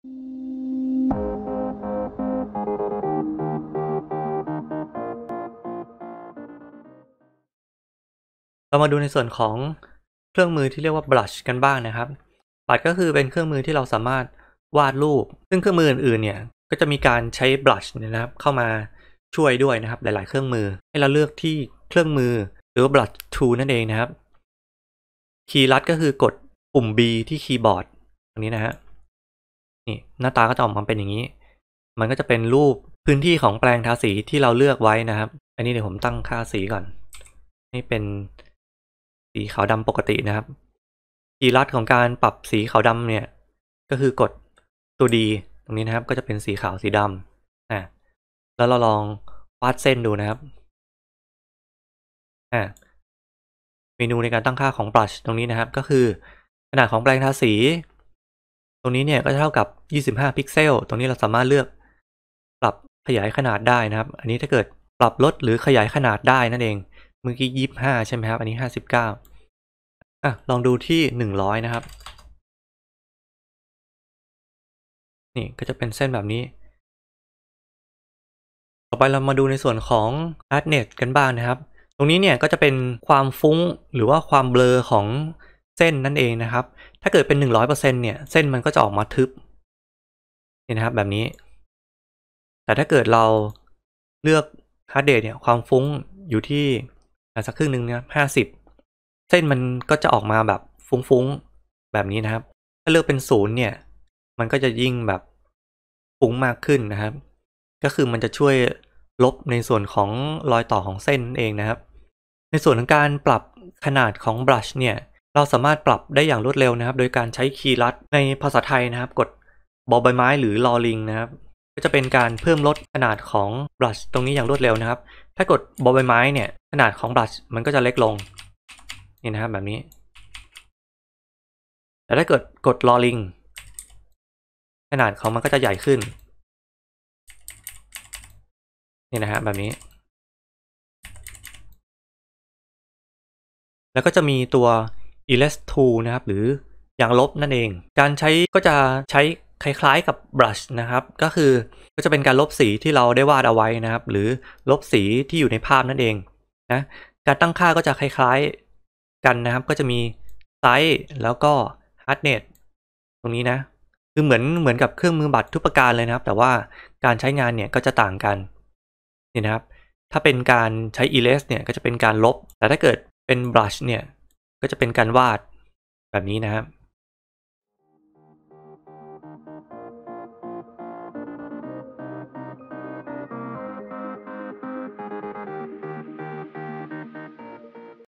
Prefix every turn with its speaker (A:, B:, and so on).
A: เรามาดูในส่วนของเครื่องมือที่เรียกว่า brush กันบ้างนะครับบลัชก็คือเป็นเครื่องมือที่เราสามารถวาดรูป ซึ่งเครื่องมืออื่นๆเนี่ยก็จะมีการใช้ brush นะครับ เข้ามาช่วยด้วยนะครับ หลายๆเครื่องมือให้เราเลือกที่เครื่องมือหรือว่า brush tool นั่นเองนะครับคีย์ลัดก็คือกดปุ่ม B ที่คีย์บอร์ดตรงนี้นะฮะนี่หน้าตาก็จะออกมาเป็นอย่างนี้ มันก็จะเป็นรูปพื้นที่ของแปลงทาสีที่เราเลือกไว้นะครับ อันนี้เดี๋ยวผมตั้งค่าสีก่อน ให้เป็นสีขาวดำปกตินะครับกีรลัดของการปรับสีขาวดำเนี่ย ก็คือกดตัว D ตรงนี้นะครับ ก็จะเป็นสีขาวสีดำนะแล้วเราลองวาดเส้นดูนะครับเมนูในการตั้งค่าของ brush ตรงนี้นะครับ ก็คือขนาดของแปลงทาสีตรงนี้เนี่ยก็จะเท่ากับ25พิกเซล ตรงนี้เราสามารถเลือก ปรับขยายขนาดได้นะครับ อันนี้ถ้าเกิดปรับลดหรือขยายขนาดได้นั่นเอง เมื่อกี้ยี่ห้าใช่ไหมครับ อันนี้ห้าสิบเก้าอ่ะลองดูที่หนึ่งร้อยนะครับ นี่ก็จะเป็นเส้นแบบนี้ ต่อไปเรามาดูในส่วนของ a d n e t กันบ้างนะครับ ตรงนี้เนี่ยก็จะเป็นความฟุ้งหรือว่าความเบลอของเส้นนั่นเองนะครับถ้าเกิดเป็นหนึ่งร้อยเปอร์เซ็นเนี่ยเส้นมันก็จะออกมาทึบนี่นะครับแบบนี้ แต่ถ้าเกิดเราเลือกฮาร์ดเดตเนี่ยความฟุ้งอยู่ที่สักครึ่งหนึ่งนะห้าสิบเส้นมันก็จะออกมาแบบฟุ้งๆแบบนี้นะครับ ถ้าเลือกเป็นศูนย์เนี่ย มันก็จะยิ่งแบบฟุ้งมากขึ้นนะครับ ก็คือมันจะช่วยลบในส่วนของรอยต่อของเส้นเองนะครับ ในส่วนของการปรับขนาดของบลัชเนี่ยเราสามารถปรับได้อย่างรวดเร็วนะครับ โดยการใช้คีย์ลัดในภาษาไทยนะครับ กดบอใบไม้ หรือลอลิงนะครับ ก็จะเป็นการเพิ่มลดขนาดของบลัชตรงนี้อย่างรวดเร็วนะครับ ถ้ากดบอใบไม้เนี่ย ขนาดของบลัชมันก็จะเล็กลงนี่นะครับแบบนี้แต่ถ้าเกิดกดลอลิง ขนาดของมันก็จะใหญ่ขึ้นนี่นะฮะแบบนี้ แล้วก็จะมีตัว e l a s t o นะครับ หรืออย่างลบนั่นเอง การใช้ก็จะใช้คล้ายๆกับ brush นะครับ ก็คือก็จะเป็นการลบสีที่เราได้วาดเอาไว้นะครับ หรือลบสีที่อยู่ในภาพนั่นเองนะการตั้งค่าก็จะคล้ายๆกันนะครับก็จะมี size แล้วก็ hardness ตรงนี้นะคือเหมือนเหมือนกับเครื่องมือบัตรทุกประการเลยนะครับ แต่ว่าการใช้งานเนี่ยก็จะต่างกันนี่นะครับ ถ้าเป็นการใช้ erase เนี่ยก็จะเป็นการลบ แต่ถ้าเกิดเป็น brush เนี่ยก็จะเป็นการวาดแบบนี้นะครับ